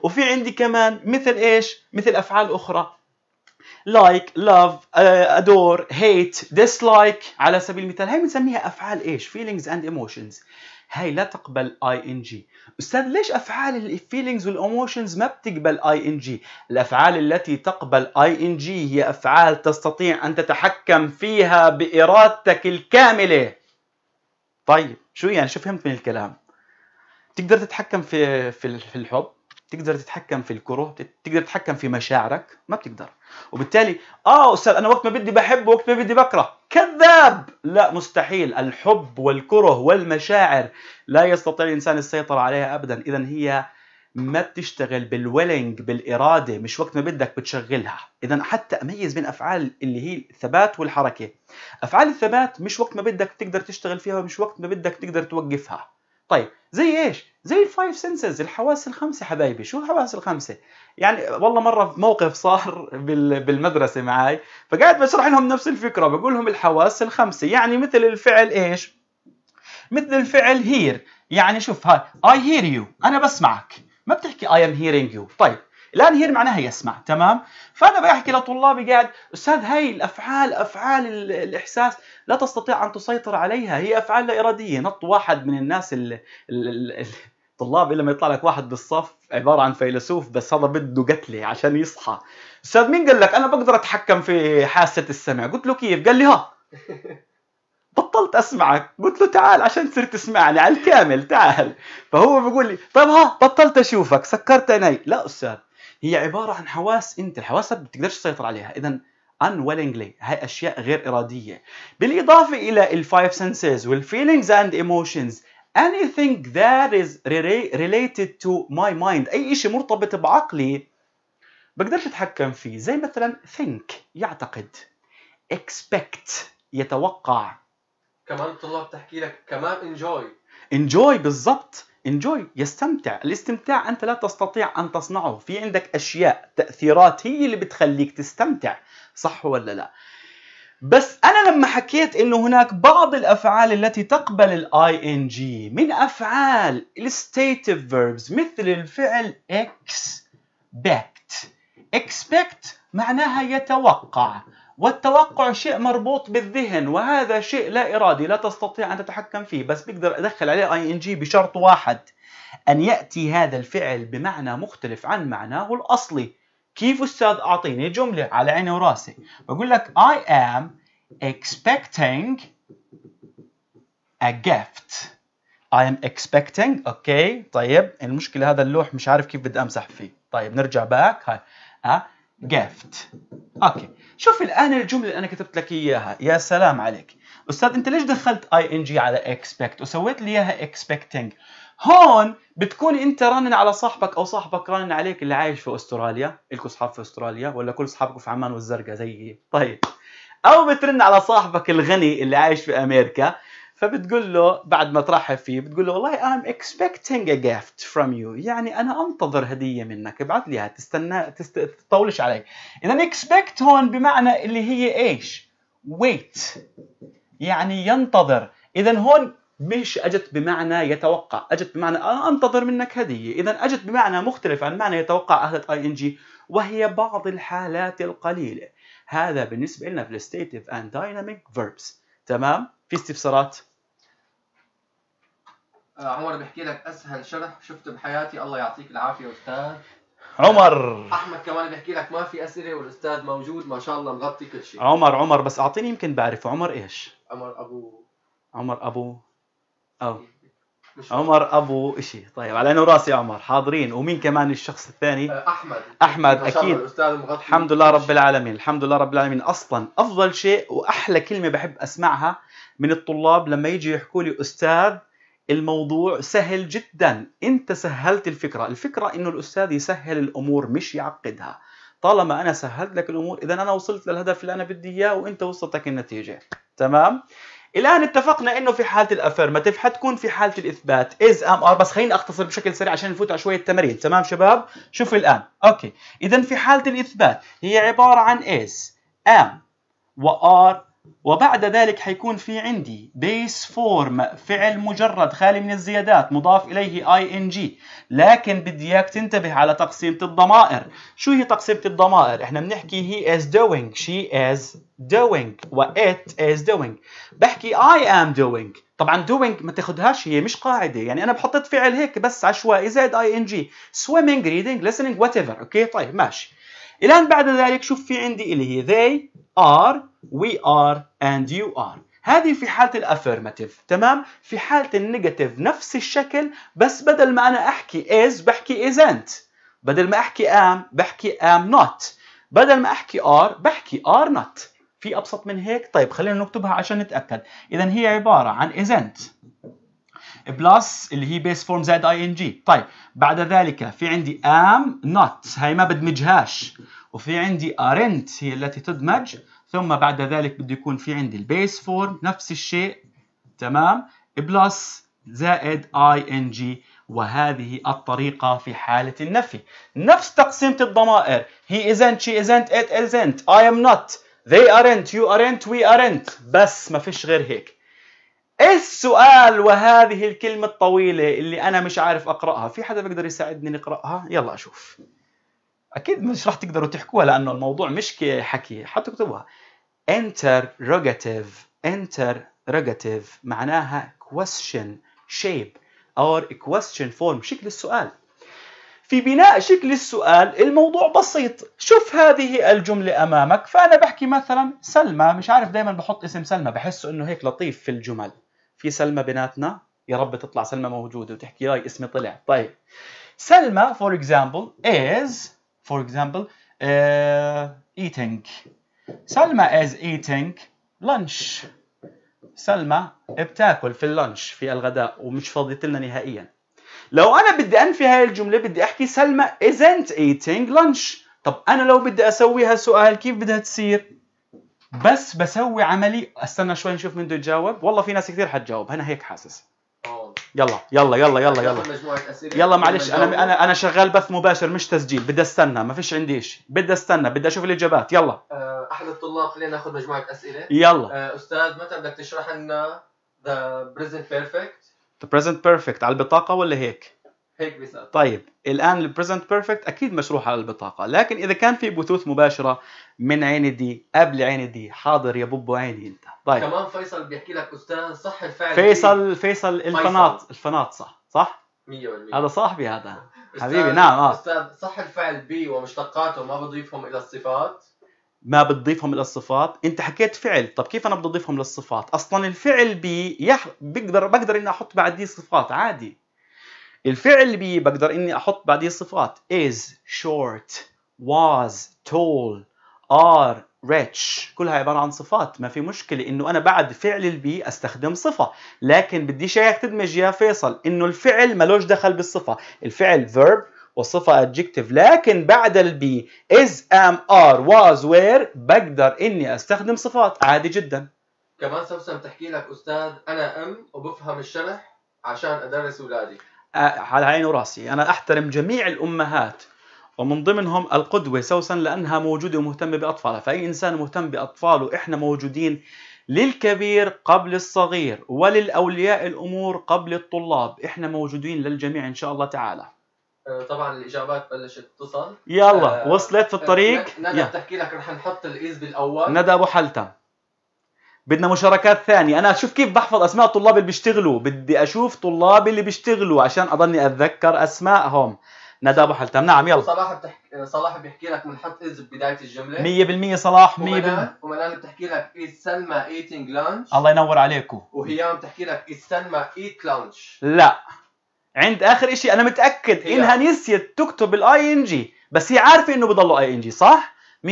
وفي عندي كمان مثل ايش مثل افعال اخرى لايك لاف ادور هيت ديسلايك على سبيل المثال هي بنسميها افعال ايش فيلينجز اند ايموشنز هاي لا تقبل اي ان جي استاذ ليش افعال الفيلينجز والاموشنز ما بتقبل اي ان جي الافعال التي تقبل اي ان جي هي افعال تستطيع ان تتحكم فيها بارادتك الكامله طيب شو يعني شو فهمت من الكلام تقدر تتحكم في في الحب تقدر تتحكم في الكره تقدر تتحكم في مشاعرك ما بتقدر وبالتالي اه استاذ انا وقت ما بدي بحب وقت ما بدي بكره كذاب لا مستحيل الحب والكره والمشاعر لا يستطيع الانسان السيطره عليها ابدا اذا هي ما بتشتغل بالويلنج بالإرادة مش وقت ما بدك بتشغلها إذا حتى أميز بين أفعال اللي هي الثبات والحركة أفعال الثبات مش وقت ما بدك تقدر تشتغل فيها ومش وقت ما بدك تقدر توقفها طيب زي ايش؟ زي الفايف سنسز الحواس الخمسه حبايبي شو الحواس الخمسه يعني والله مره في موقف صار بالمدرسه معي فقاعد بشرح لهم نفس الفكره بقول لهم الحواس الخمسه يعني مثل الفعل ايش مثل الفعل هير يعني شوف هاي اي هير يو انا بسمعك ما بتحكي اي ام هيرينج يو طيب الان هير معناها يسمع تمام فانا بحكي لطلابي قاعد استاذ هاي الافعال افعال الاحساس لا تستطيع ان تسيطر عليها هي افعال لا اراديه نط واحد من الناس ال الطلاب الا ما يطلع لك واحد بالصف عباره عن فيلسوف بس هذا بده قتله عشان يصحى استاذ مين قال لك انا بقدر اتحكم في حاسه السمع قلت له كيف قال لي ها بطلت اسمعك قلت له تعال عشان تصير تسمعني على الكامل تعال فهو بيقول لي طب ها بطلت اشوفك سكرت عيني لا استاذ هي عباره عن حواس انت الحواس ما بتقدرش تسيطر عليها اذا unwillingly هاي اشياء غير اراديه بالاضافه الى الفايف سنسز والفيلينجز اند ايموشنز anything that is related to my mind اي شيء مرتبط بعقلي بقدرش اتحكم فيه زي مثلا think يعتقد expect يتوقع كمان الطلاب تحكي لك كمان enjoy enjoy بالضبط انجوي يستمتع الاستمتاع انت لا تستطيع ان تصنعه في عندك اشياء تاثيرات هي اللي بتخليك تستمتع صح ولا لا بس انا لما حكيت انه هناك بعض الافعال التي تقبل الاي ان جي من افعال الستيتيف فيربز مثل الفعل اكسبكت اكسبكت معناها يتوقع والتوقع شيء مربوط بالذهن وهذا شيء لا إرادي لا تستطيع أن تتحكم فيه بس بقدر أدخل عليه اي ان جي بشرط واحد أن يأتي هذا الفعل بمعنى مختلف عن معناه الأصلي كيف أستاذ أعطيني جملة على عيني وراسي بقول لك I am expecting a gift I am expecting اوكي طيب المشكلة هذا اللوح مش عارف كيف بدي أمسح فيه طيب نرجع باك هاي أه gift اوكي شوف الان الجمله اللي انا كتبت لك اياها يا سلام عليك استاذ انت ليش دخلت اي ان جي على expect وسويت لي اياها expecting هون بتكون انت رنن على صاحبك او صاحبك رنن عليك اللي عايش في استراليا الكم اصحاب في استراليا ولا كل اصحابكم في عمان والزرقاء زيي طيب او بترن على صاحبك الغني اللي عايش في امريكا فبتقول له بعد ما ترحب فيه بتقول له والله I'm expecting a gift from you يعني أنا أنتظر هدية منك ابعث لي تستنى تست... تطولش علي إذا expect هون بمعنى اللي هي إيش wait يعني ينتظر إذا هون مش اجت بمعنى يتوقع اجت بمعنى انا انتظر منك هديه اذا اجت بمعنى مختلف عن معنى يتوقع أهلة اي ان جي وهي بعض الحالات القليله هذا بالنسبه لنا في الستيتيف اند دايناميك فيربس تمام في استفسارات آه، عمر بحكي لك اسهل شرح شفته بحياتي الله يعطيك العافيه استاذ عمر احمد كمان بحكي لك ما في اسئله والاستاذ موجود ما شاء الله مغطي كل شيء عمر عمر بس اعطيني يمكن بعرف عمر ايش عمر ابو عمر ابو او عمر ابو شيء طيب على انه راسي عمر حاضرين ومين كمان الشخص الثاني آه، احمد احمد اكيد الحمد لله رب العالمين الحمد لله رب العالمين اصلا افضل شيء واحلى كلمه بحب اسمعها من الطلاب لما يجي يحكوا لي استاذ الموضوع سهل جدا انت سهلت الفكره الفكره انه الاستاذ يسهل الامور مش يعقدها طالما انا سهلت لك الامور اذا انا وصلت للهدف اللي انا بدي اياه وانت وصلتك النتيجه تمام الان اتفقنا انه في حاله الافيرماتيف حتكون في حاله الاثبات از ام ار آه، بس خليني اختصر بشكل سريع عشان نفوت على شويه تمارين تمام شباب شوف الان اوكي اذا في حاله الاثبات هي عباره عن از ام وار وبعد ذلك حيكون في عندي base form فعل مجرد خالي من الزيادات مضاف إليه ing لكن بدي إياك تنتبه على تقسيمة الضمائر شو هي تقسيمة الضمائر؟ إحنا بنحكي he is doing she is doing و it is doing بحكي I am doing طبعا doing ما تاخدهاش هي مش قاعدة يعني أنا بحطت فعل هيك بس عشوائي زائد ing swimming reading listening whatever أوكي طيب ماشي الآن بعد ذلك شوف في عندي اللي هي they are we are and you are هذه في حالة الافيرماتيف تمام في حالة النيجاتيف نفس الشكل بس بدل ما انا احكي is بحكي isn't بدل ما احكي am بحكي am not بدل ما احكي are بحكي are not في ابسط من هيك طيب خلينا نكتبها عشان نتاكد اذا هي عبارة عن isn't بلس اللي هي base فورم زائد ing ان جي طيب بعد ذلك في عندي am not هاي ما بدمجهاش وفي عندي aren't هي التي تدمج ثم بعد ذلك بده يكون في عندي البيس فورم نفس الشيء تمام بلس زائد اي ان جي وهذه الطريقة في حالة النفي نفس تقسيمة الضمائر هي isn't she isn't it isn't I am not they aren't you aren't we aren't بس ما فيش غير هيك إيه السؤال وهذه الكلمة الطويلة اللي أنا مش عارف أقرأها في حدا بيقدر يساعدني نقرأها يلا أشوف اكيد مش رح تقدروا تحكوها لانه الموضوع مش حكي حتكتبوها interrogative interrogative معناها question shape or question form شكل السؤال في بناء شكل السؤال الموضوع بسيط شوف هذه الجملة أمامك فأنا بحكي مثلا سلمى مش عارف دايما بحط اسم سلمى بحسه إنه هيك لطيف في الجمل في سلمى بيناتنا يا رب تطلع سلمى موجودة وتحكي لي اسمي طلع طيب سلمى for example is For example, uh, eating. سلمى is eating lunch. سلمى بتاكل في اللانش في الغداء ومش فاضيت لنا نهائيا. لو انا بدي انفي هاي الجمله بدي احكي سلمى isn't eating lunch. طب انا لو بدي اسويها سؤال كيف بدها تصير؟ بس بسوي عملي استنى شوي نشوف مين بده يتجاوب والله في ناس كثير حتجاوب انا هيك حاسس يلا يلا يلا يلا يلا يلا معلش انا انا انا شغال بث مباشر مش تسجيل بدي استنى ما فيش عندي شيء بدي استنى بدي اشوف الاجابات يلا آه، احد الطلاب خلينا ناخذ مجموعه اسئله يلا آه، استاذ متى بدك تشرح لنا ذا بريزنت بيرفكت ذا بريزنت بيرفكت على البطاقه ولا هيك هيك مثال طيب الان البريزنت بيرفكت اكيد مشروح على البطاقه لكن اذا كان في بثوث مباشره من عيني دي قبل عيني دي حاضر يا بوبو عيني انت طيب كمان فيصل بيحكي لك استاذ صح الفعل فيصل فيصل الفناط الفناط صح صح 100% هذا صاحبي هذا حبيبي نعم اه استاذ صح الفعل بي ومشتقاته ما بضيفهم الى الصفات ما بتضيفهم الى الصفات انت حكيت فعل طب كيف انا بدي اضيفهم للصفات اصلا الفعل بي يح... بقدر بقدر اني احط بعديه صفات عادي الفعل اللي بقدر اني احط بعديه صفات is short was tall are rich كلها عبارة عن صفات ما في مشكلة انه انا بعد فعل البي استخدم صفة لكن بديش اياك تدمج يا فيصل انه الفعل ملوش دخل بالصفة الفعل verb وصفة adjective لكن بعد البي is am are was were بقدر اني استخدم صفات عادي جدا كمان سمسم تحكي لك استاذ انا ام وبفهم الشرح عشان ادرس اولادي على عيني وراسي أنا أحترم جميع الأمهات ومن ضمنهم القدوة سوسن لأنها موجودة ومهتمة بأطفالها فأي إنسان مهتم بأطفاله إحنا موجودين للكبير قبل الصغير وللأولياء الأمور قبل الطلاب إحنا موجودين للجميع إن شاء الله تعالى أه، طبعا الاجابات بلشت تصل يلا آه وصلت في الطريق أه، ندى بتحكي لك رح نحط الايز بالاول ندى ابو حلتم بدنا مشاركات ثانيه انا شوف كيف بحفظ اسماء الطلاب اللي بيشتغلوا بدي اشوف طلاب اللي بيشتغلوا عشان اضلني اتذكر اسمائهم ندى ابو حلتم نعم يلا صلاح بتحكي صلاح بيحكي لك من حط از بدايه الجمله 100% صلاح 100% ومنال بتحكي لك از سلمى ايتينج لانش الله ينور عليكم وهيام بتحكي لك از سلمى ايت لانش لا عند اخر شيء انا متاكد انها نسيت تكتب الاي ان جي بس هي عارفه انه بضله اي ان جي صح 100%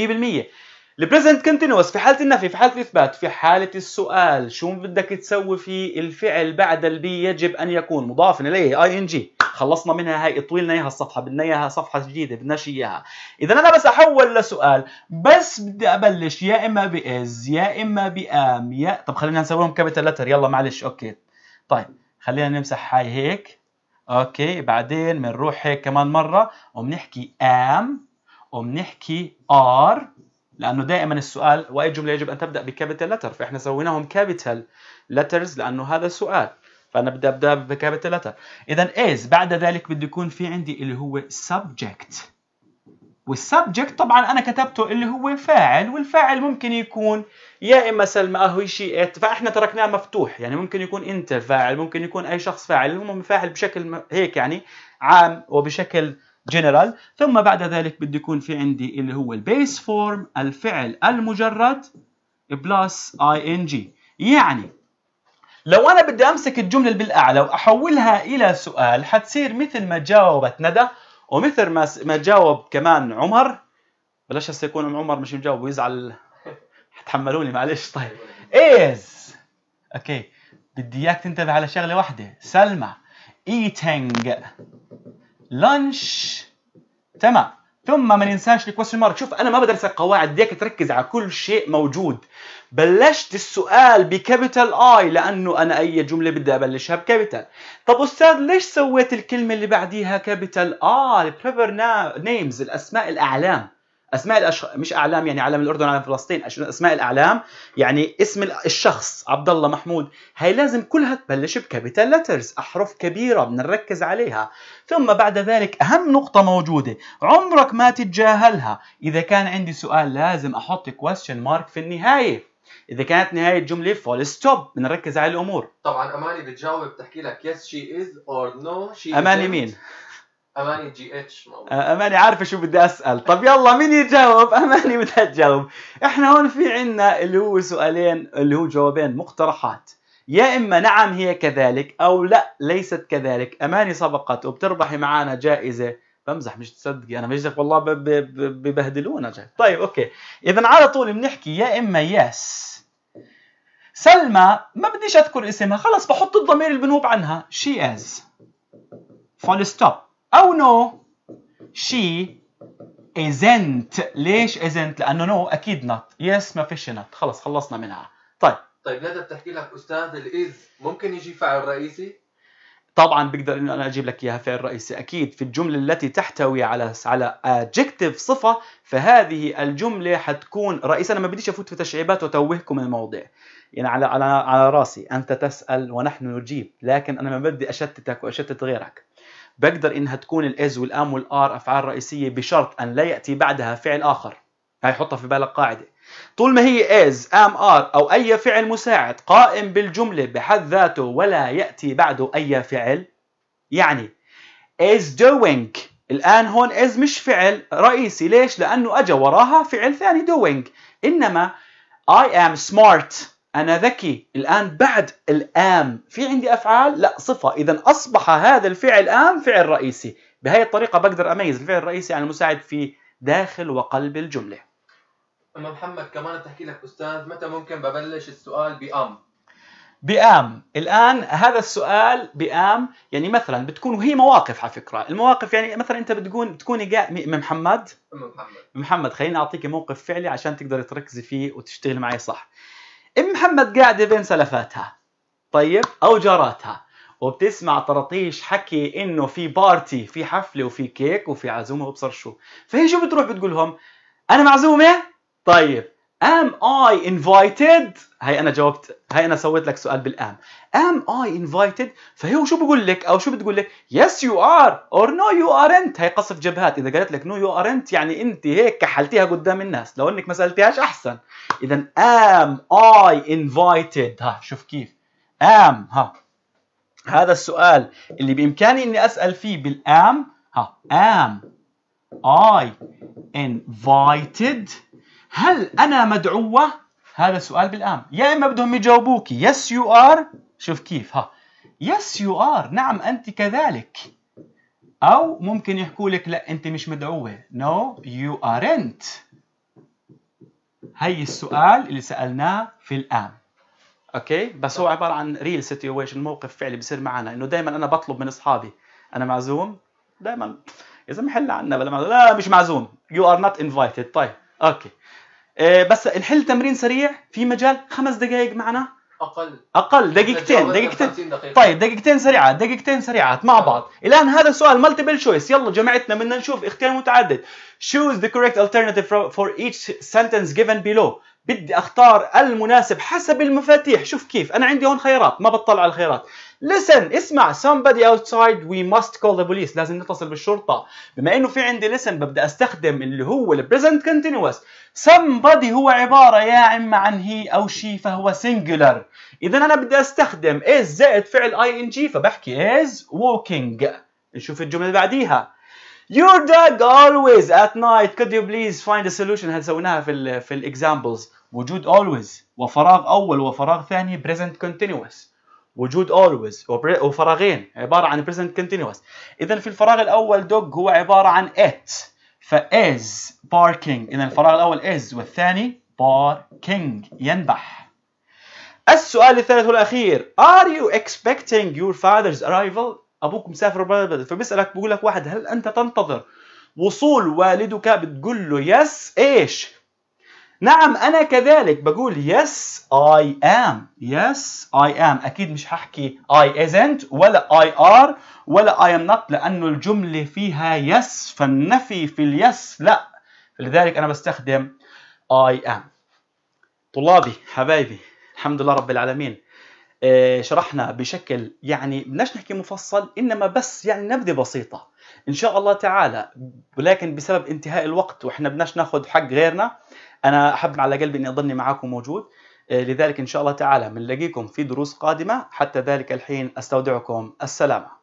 البريزنت كونتينوس في حاله النفي في حاله الاثبات في حاله السؤال شو بدك تسوي في الفعل بعد البي يجب ان يكون مضافا اليه اي ان جي خلصنا منها هاي طولنا اياها الصفحه بدنا اياها صفحه جديده بدناش اياها اذا انا بس احول لسؤال بس بدي ابلش يا اما باز يا اما بام يا طب خلينا نسويهم كابيتال لتر يلا معلش اوكي طيب خلينا نمسح هاي هيك اوكي بعدين بنروح هيك كمان مره وبنحكي ام وبنحكي ار لانه دائما السؤال واي جمله يجب ان تبدا بكابيتال لتر فاحنا سويناهم كابيتال لترز لانه هذا السؤال فانا بدي ابدا بكابيتال لتر اذا از بعد ذلك بده يكون في عندي اللي هو سبجكت والسبجكت طبعا انا كتبته اللي هو فاعل والفاعل ممكن يكون يا اما سلمى او شيء فاحنا تركناه مفتوح يعني ممكن يكون انت فاعل ممكن يكون اي شخص فاعل هم فاعل بشكل هيك يعني عام وبشكل جنرال ثم بعد ذلك بده يكون في عندي اللي هو البيس فورم الفعل المجرد بلس اي ان جي يعني لو انا بدي امسك الجمله بالاعلى واحولها الى سؤال حتصير مثل ما جاوبت ندى ومثل ما ما جاوب كمان عمر بلاش هسه يكون عمر مش مجاوب ويزعل تحملوني معلش طيب از اوكي بدي اياك تنتبه على شغله واحده سلمى eating لانش تمام ثم ما ننساش الكويشن مارك شوف انا ما بدرسك قواعد ديك تركز على كل شيء موجود بلشت السؤال بكابيتال اي لانه انا اي جمله بدي ابلشها بكابيتال طب استاذ ليش سويت الكلمه اللي بعديها كابيتال اي آه نيمز الاسماء الاعلام اسماء الأش... مش اعلام يعني علم الاردن علم فلسطين اسماء الاعلام يعني اسم الشخص عبد الله محمود هي لازم كلها تبلش بكابيتال لترز احرف كبيره بنركز عليها ثم بعد ذلك اهم نقطه موجوده عمرك ما تتجاهلها اذا كان عندي سؤال لازم احط كويشن مارك في النهايه اذا كانت نهايه الجمله فول ستوب بنركز على الامور طبعا اماني بتجاوب بتحكي لك يس شي از اور نو شي اماني مين اماني جي اتش موجود. آه، اماني عارفه شو بدي اسال طب يلا مين يجاوب اماني بدها تجاوب احنا هون في عنا اللي هو سؤالين اللي هو جوابين مقترحات يا اما نعم هي كذلك او لا ليست كذلك اماني سبقت وبتربحي معنا جائزه بمزح مش تصدقي انا بجد والله ببهدلونا جاي طيب اوكي اذا على طول بنحكي يا اما يس سلمى ما بديش اذكر اسمها خلص بحط الضمير اللي بنوب عنها شي از فول ستوب أو نو شي isn't ليش isn't؟ لأنه no أكيد not yes ما فيش not خلص خلصنا منها طيب طيب ندى بتحكي لك أستاذ الإز ممكن يجي فعل رئيسي؟ طبعا بقدر انه انا اجيب لك اياها فعل رئيسي اكيد في الجمله التي تحتوي على على adjective صفه فهذه الجمله حتكون رئيسه انا ما بديش افوت في تشعيبات وتوهكم الموضوع يعني على على على راسي انت تسال ونحن نجيب لكن انا ما بدي اشتتك واشتت غيرك بقدر انها تكون الاز والام والار افعال رئيسيه بشرط ان لا ياتي بعدها فعل اخر هاي حطها في بالك قاعده طول ما هي از ام ار او اي فعل مساعد قائم بالجمله بحد ذاته ولا ياتي بعده اي فعل يعني is doing الان هون is مش فعل رئيسي ليش لانه اجى وراها فعل ثاني doing انما I am smart أنا ذكي الآن بعد الآم في عندي أفعال لا صفة إذا أصبح هذا الفعل آم فعل رئيسي بهذه الطريقة بقدر أميز الفعل الرئيسي عن المساعد في داخل وقلب الجملة أما محمد كمان تحكي لك أستاذ متى ممكن ببلش السؤال بأم بآم الآن هذا السؤال بآم يعني مثلا بتكون وهي مواقف على فكرة المواقف يعني مثلا أنت بتكون بتكوني جاء محمد محمد محمد خليني أعطيك موقف فعلي عشان تقدري تركزي فيه وتشتغلي معي صح ام محمد قاعده بين سلفاتها طيب او جاراتها وبتسمع طرطيش حكي انه في بارتي في حفله وفي كيك وفي عزومه وبصر شو فهي شو بتروح بتقول لهم انا معزومه طيب am I invited هي انا جاوبت هي انا سويت لك سؤال بالام am I invited فهي شو بقول لك او شو بتقول لك yes you are or no you aren't هي قصف جبهات اذا قالت لك no you aren't يعني انت هيك كحلتيها قدام الناس لو انك ما سالتيهاش احسن اذا am I invited ها شوف كيف am ها هذا السؤال اللي بامكاني اني اسال فيه بالام ها am I invited هل أنا مدعوة؟ هذا سؤال بالآم يا إما بدهم يجاوبوك يس يو ار، شوف كيف ها يس يو ار، نعم أنت كذلك أو ممكن يحكوا لك لا أنت مش مدعوة نو يو ارنت. هي السؤال اللي سألناه في الآن اوكي بس هو عباره عن ريل سيتويشن موقف فعلي بصير معنا انه دائما انا بطلب من اصحابي انا معزوم دائما يا زلمه حل عنا بلا معزوم لا مش معزوم يو ار نوت انفايتد طيب اوكي آه، بس نحل تمرين سريع في مجال خمس دقائق معنا اقل اقل دقيقتين دقيقتين طيب دقيقتين سريعات دقيقتين سريعات مع بعض الان هذا سؤال مالتيبل شويس يلا جماعتنا بدنا نشوف اختيار متعدد choose the correct alternative for each sentence given below بدي اختار المناسب حسب المفاتيح شوف كيف انا عندي هون خيارات ما بطلع على الخيارات listen اسمع somebody outside we must call the police لازم نتصل بالشرطة بما انه في عندي listen ببدأ استخدم اللي هو ال present continuous somebody هو عبارة يا اما عن هي او شي فهو singular اذا انا بدي استخدم is زائد فعل ing فبحكي is walking نشوف الجملة اللي بعديها Your dog always at night could you please find a solution هل سويناها في الـ في الاكزامبلز وجود always وفراغ اول وفراغ ثاني present continuous وجود always وفراغين عبارة عن present continuous إذا في الفراغ الأول dog هو عبارة عن it فis barking إذا الفراغ الأول is والثاني barking ينبح السؤال الثالث والأخير are you expecting your father's arrival أبوك مسافر بلد فبيسألك بيقول لك واحد هل أنت تنتظر وصول والدك بتقول له يس ايش نعم أنا كذلك بقول yes I am yes I am أكيد مش هحكي I isn't ولا I are ولا I am not لأنه الجملة فيها yes فالنفي في اليس لا لذلك أنا بستخدم I am طلابي حبايبي الحمد لله رب العالمين إيه، شرحنا بشكل يعني بدناش نحكي مفصل انما بس يعني نبذه بسيطه ان شاء الله تعالى ولكن بسبب انتهاء الوقت واحنا بدناش ناخذ حق غيرنا انا احب على قلبي اني اضلني معاكم موجود آه، لذلك ان شاء الله تعالى بنلاقيكم في دروس قادمه حتى ذلك الحين استودعكم السلامه